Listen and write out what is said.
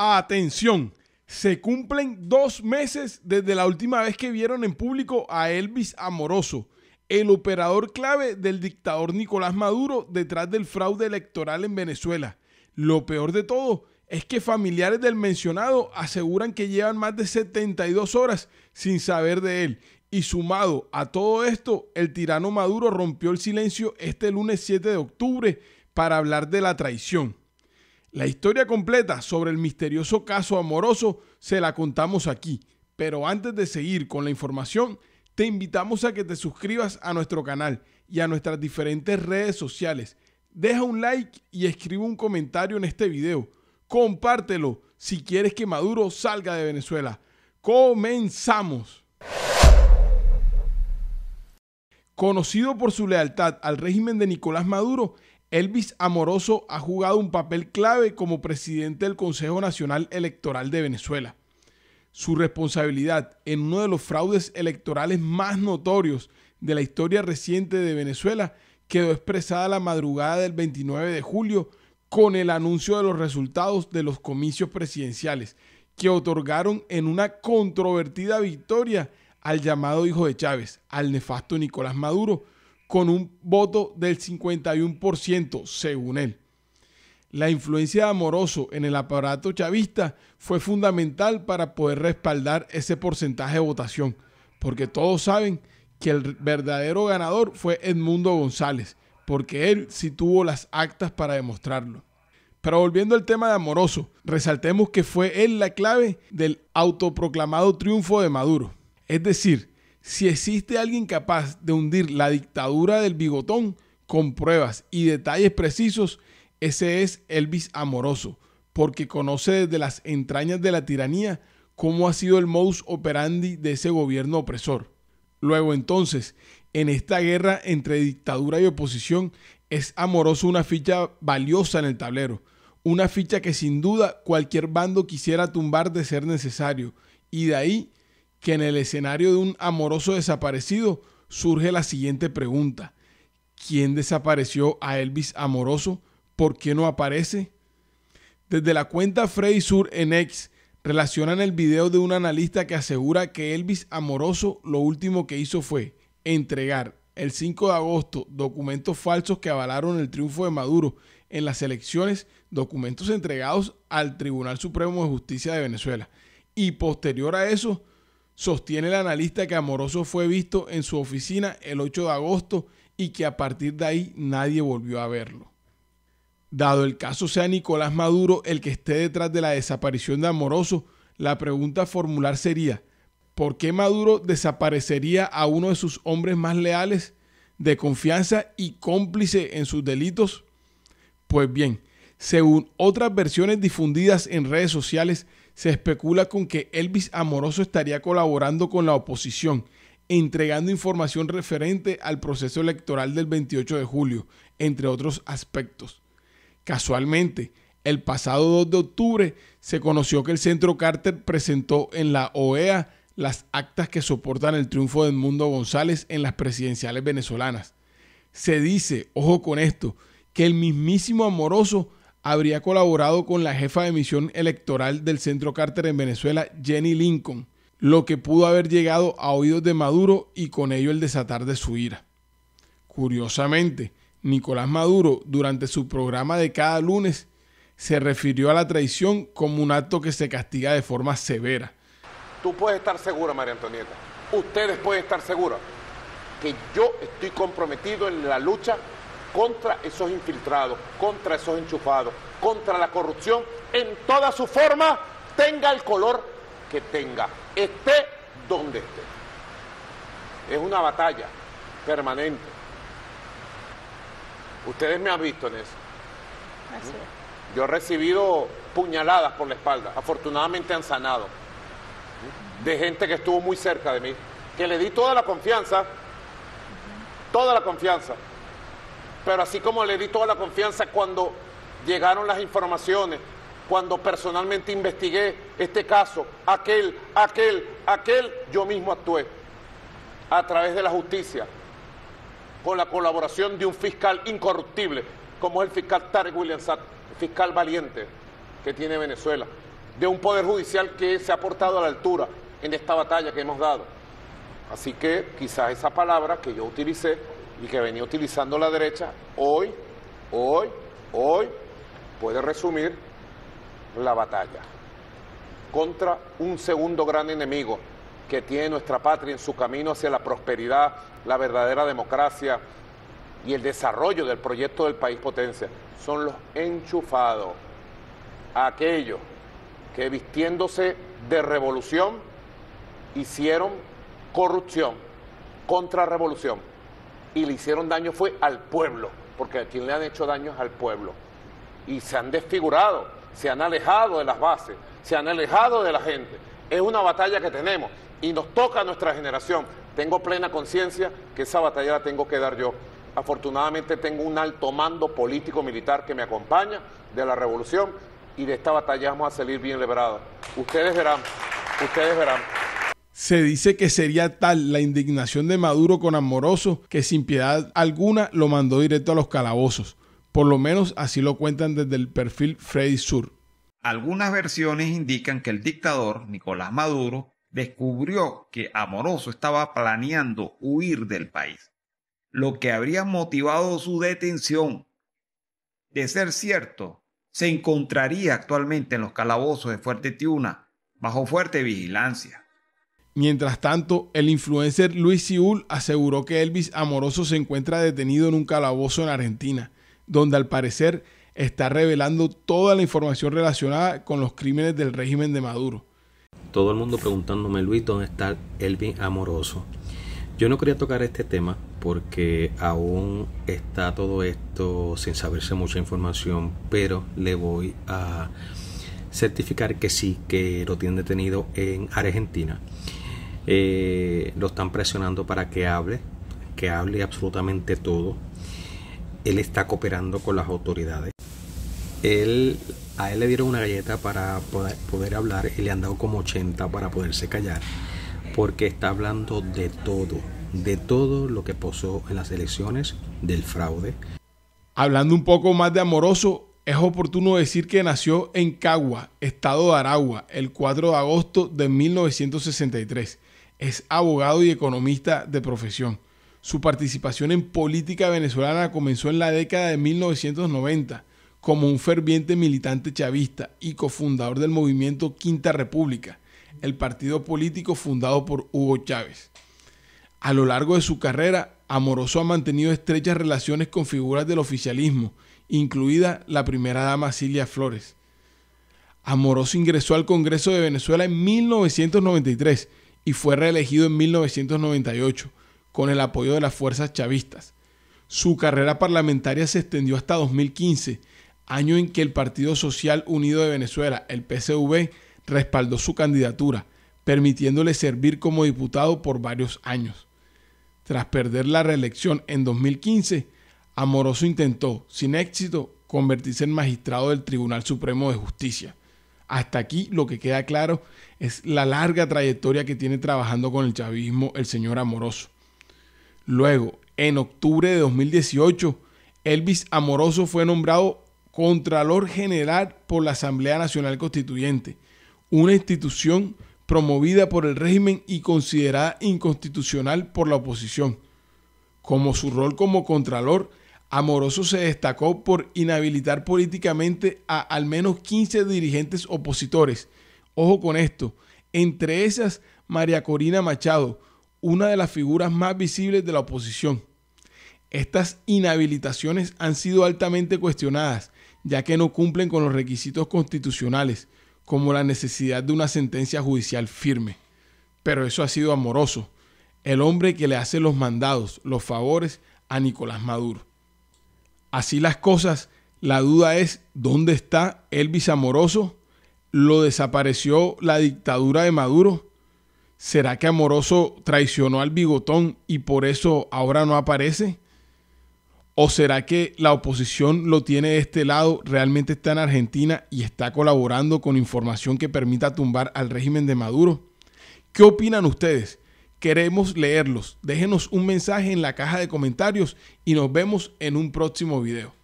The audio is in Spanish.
Atención, se cumplen dos meses desde la última vez que vieron en público a Elvis Amoroso, el operador clave del dictador Nicolás Maduro detrás del fraude electoral en Venezuela. Lo peor de todo es que familiares del mencionado aseguran que llevan más de 72 horas sin saber de él. Y sumado a todo esto, el tirano Maduro rompió el silencio este lunes 7 de octubre para hablar de la traición. La historia completa sobre el misterioso caso amoroso se la contamos aquí, pero antes de seguir con la información, te invitamos a que te suscribas a nuestro canal y a nuestras diferentes redes sociales. Deja un like y escribe un comentario en este video. Compártelo si quieres que Maduro salga de Venezuela. Comenzamos. Conocido por su lealtad al régimen de Nicolás Maduro, Elvis Amoroso ha jugado un papel clave como presidente del Consejo Nacional Electoral de Venezuela. Su responsabilidad en uno de los fraudes electorales más notorios de la historia reciente de Venezuela quedó expresada la madrugada del 29 de julio con el anuncio de los resultados de los comicios presidenciales que otorgaron en una controvertida victoria al llamado hijo de Chávez, al nefasto Nicolás Maduro, con un voto del 51%, según él. La influencia de Amoroso en el aparato chavista fue fundamental para poder respaldar ese porcentaje de votación, porque todos saben que el verdadero ganador fue Edmundo González, porque él sí tuvo las actas para demostrarlo. Pero volviendo al tema de Amoroso, resaltemos que fue él la clave del autoproclamado triunfo de Maduro. Es decir, si existe alguien capaz de hundir la dictadura del bigotón con pruebas y detalles precisos, ese es Elvis Amoroso, porque conoce desde las entrañas de la tiranía cómo ha sido el modus operandi de ese gobierno opresor. Luego entonces, en esta guerra entre dictadura y oposición, es Amoroso una ficha valiosa en el tablero, una ficha que sin duda cualquier bando quisiera tumbar de ser necesario, y de ahí que en el escenario de un amoroso desaparecido surge la siguiente pregunta. ¿Quién desapareció a Elvis Amoroso? ¿Por qué no aparece? Desde la cuenta Freddy Sur en X relacionan el video de un analista que asegura que Elvis Amoroso lo último que hizo fue entregar el 5 de agosto documentos falsos que avalaron el triunfo de Maduro en las elecciones, documentos entregados al Tribunal Supremo de Justicia de Venezuela. Y posterior a eso, Sostiene el analista que Amoroso fue visto en su oficina el 8 de agosto y que a partir de ahí nadie volvió a verlo. Dado el caso sea Nicolás Maduro el que esté detrás de la desaparición de Amoroso, la pregunta a formular sería, ¿por qué Maduro desaparecería a uno de sus hombres más leales, de confianza y cómplice en sus delitos? Pues bien, según otras versiones difundidas en redes sociales, se especula con que Elvis Amoroso estaría colaborando con la oposición, entregando información referente al proceso electoral del 28 de julio, entre otros aspectos. Casualmente, el pasado 2 de octubre se conoció que el Centro Carter presentó en la OEA las actas que soportan el triunfo de Edmundo González en las presidenciales venezolanas. Se dice, ojo con esto, que el mismísimo Amoroso habría colaborado con la jefa de misión electoral del Centro Carter en Venezuela, Jenny Lincoln, lo que pudo haber llegado a oídos de Maduro y con ello el desatar de su ira. Curiosamente, Nicolás Maduro, durante su programa de cada lunes, se refirió a la traición como un acto que se castiga de forma severa. Tú puedes estar segura, María Antonieta, ustedes pueden estar seguros que yo estoy comprometido en la lucha contra esos infiltrados, contra esos enchufados, contra la corrupción en toda su forma, tenga el color que tenga, esté donde esté. Es una batalla permanente. Ustedes me han visto en eso. Yo he recibido puñaladas por la espalda, afortunadamente han sanado, de gente que estuvo muy cerca de mí, que le di toda la confianza, toda la confianza pero así como le di toda la confianza cuando llegaron las informaciones, cuando personalmente investigué este caso, aquel, aquel, aquel, yo mismo actué a través de la justicia, con la colaboración de un fiscal incorruptible, como es el fiscal Tarek Williams, fiscal valiente que tiene Venezuela, de un poder judicial que se ha portado a la altura en esta batalla que hemos dado. Así que quizás esa palabra que yo utilicé y que venía utilizando la derecha, hoy, hoy, hoy puede resumir la batalla contra un segundo gran enemigo que tiene nuestra patria en su camino hacia la prosperidad, la verdadera democracia y el desarrollo del proyecto del país potencia. Son los enchufados, aquellos que vistiéndose de revolución hicieron corrupción, contrarrevolución y le hicieron daño fue al pueblo, porque a quien le han hecho daño es al pueblo. Y se han desfigurado, se han alejado de las bases, se han alejado de la gente. Es una batalla que tenemos y nos toca a nuestra generación. Tengo plena conciencia que esa batalla la tengo que dar yo. Afortunadamente tengo un alto mando político militar que me acompaña de la revolución y de esta batalla vamos a salir bien librados. Ustedes verán, ustedes verán. Se dice que sería tal la indignación de Maduro con Amoroso que sin piedad alguna lo mandó directo a los calabozos. Por lo menos así lo cuentan desde el perfil Freddy Sur. Algunas versiones indican que el dictador Nicolás Maduro descubrió que Amoroso estaba planeando huir del país, lo que habría motivado su detención. De ser cierto, se encontraría actualmente en los calabozos de Fuerte Tiuna bajo fuerte vigilancia. Mientras tanto, el influencer Luis Siúl aseguró que Elvis Amoroso se encuentra detenido en un calabozo en Argentina, donde al parecer está revelando toda la información relacionada con los crímenes del régimen de Maduro. Todo el mundo preguntándome, Luis, ¿dónde está Elvis Amoroso? Yo no quería tocar este tema porque aún está todo esto sin saberse mucha información, pero le voy a certificar que sí, que lo tienen detenido en Argentina. Eh, lo están presionando para que hable, que hable absolutamente todo. Él está cooperando con las autoridades. Él, a él le dieron una galleta para poder, poder hablar y le han dado como 80 para poderse callar, porque está hablando de todo, de todo lo que pasó en las elecciones, del fraude. Hablando un poco más de amoroso, es oportuno decir que nació en Cagua, estado de Aragua, el 4 de agosto de 1963 es abogado y economista de profesión. Su participación en política venezolana comenzó en la década de 1990 como un ferviente militante chavista y cofundador del movimiento Quinta República, el partido político fundado por Hugo Chávez. A lo largo de su carrera, Amoroso ha mantenido estrechas relaciones con figuras del oficialismo, incluida la primera dama Silvia Flores. Amoroso ingresó al Congreso de Venezuela en 1993 y fue reelegido en 1998 con el apoyo de las fuerzas chavistas. Su carrera parlamentaria se extendió hasta 2015, año en que el Partido Social Unido de Venezuela, el PSV, respaldó su candidatura, permitiéndole servir como diputado por varios años. Tras perder la reelección en 2015, Amoroso intentó, sin éxito, convertirse en magistrado del Tribunal Supremo de Justicia. Hasta aquí lo que queda claro es la larga trayectoria que tiene trabajando con el chavismo el señor Amoroso. Luego, en octubre de 2018, Elvis Amoroso fue nombrado Contralor General por la Asamblea Nacional Constituyente, una institución promovida por el régimen y considerada inconstitucional por la oposición. Como su rol como Contralor Amoroso se destacó por inhabilitar políticamente a al menos 15 dirigentes opositores. Ojo con esto, entre esas María Corina Machado, una de las figuras más visibles de la oposición. Estas inhabilitaciones han sido altamente cuestionadas, ya que no cumplen con los requisitos constitucionales, como la necesidad de una sentencia judicial firme. Pero eso ha sido amoroso, el hombre que le hace los mandados, los favores a Nicolás Maduro. Así las cosas, la duda es dónde está Elvis Amoroso. ¿Lo desapareció la dictadura de Maduro? ¿Será que Amoroso traicionó al bigotón y por eso ahora no aparece? ¿O será que la oposición lo tiene de este lado, realmente está en Argentina y está colaborando con información que permita tumbar al régimen de Maduro? ¿Qué opinan ustedes? Queremos leerlos. Déjenos un mensaje en la caja de comentarios y nos vemos en un próximo video.